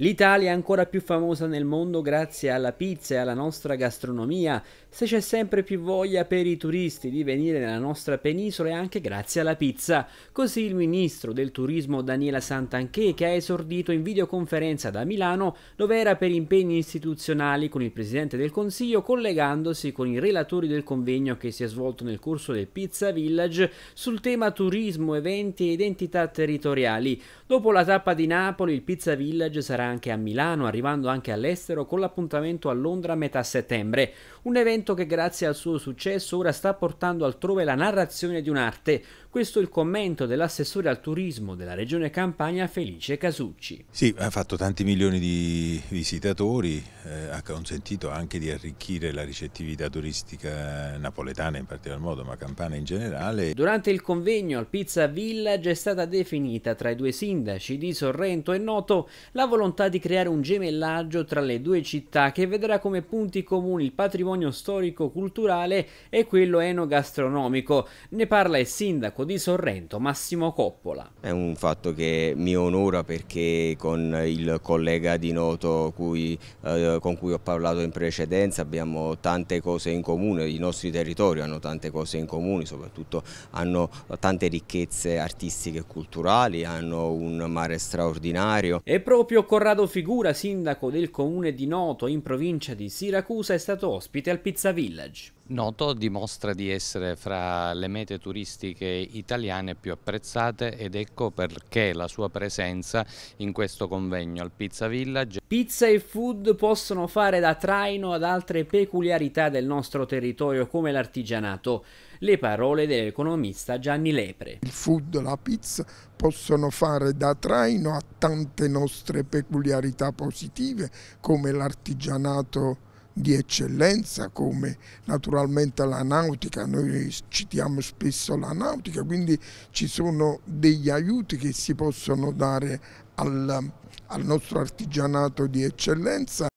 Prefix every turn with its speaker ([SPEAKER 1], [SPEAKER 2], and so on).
[SPEAKER 1] L'Italia è ancora più famosa nel mondo grazie alla pizza e alla nostra gastronomia, se c'è sempre più voglia per i turisti di venire nella nostra penisola è anche grazie alla pizza. Così il ministro del turismo Daniela Santanché che ha esordito in videoconferenza da Milano dove era per impegni istituzionali con il Presidente del Consiglio collegandosi con i relatori del convegno che si è svolto nel corso del Pizza Village sul tema turismo, eventi e identità territoriali. Dopo la tappa di Napoli il Pizza Village sarà anche a Milano, arrivando anche all'estero con l'appuntamento a Londra a metà settembre. Un evento che grazie al suo successo ora sta portando altrove la narrazione di un'arte. Questo è il commento dell'assessore al turismo della regione Campania Felice Casucci.
[SPEAKER 2] Sì, ha fatto tanti milioni di visitatori, eh, ha consentito anche di arricchire la ricettività turistica napoletana in particolar modo, ma campana in generale.
[SPEAKER 1] Durante il convegno al Pizza Village è stata definita tra i due sindaci di Sorrento e Noto la volontà volontà di creare un gemellaggio tra le due città che vedrà come punti comuni il patrimonio storico-culturale e quello enogastronomico. Ne parla il sindaco di Sorrento, Massimo Coppola.
[SPEAKER 3] È un fatto che mi onora perché con il collega di Noto cui, eh, con cui ho parlato in precedenza abbiamo tante cose in comune, i nostri territori hanno tante cose in comune, soprattutto hanno tante ricchezze artistiche e culturali, hanno un mare straordinario. E proprio
[SPEAKER 1] Corrado Corrado Figura, sindaco del comune di Noto in provincia di Siracusa, è stato ospite al Pizza Village. Noto dimostra di essere fra le mete turistiche italiane più apprezzate ed ecco perché la sua presenza in questo convegno al Pizza Village. Pizza e food possono fare da traino ad altre peculiarità del nostro territorio come l'artigianato. Le parole dell'economista Gianni Lepre. Il
[SPEAKER 2] food, la pizza possono fare da traino a tante nostre peculiarità positive come l'artigianato di eccellenza come naturalmente la nautica, noi citiamo spesso la nautica, quindi ci sono degli aiuti che si possono dare al, al nostro artigianato di eccellenza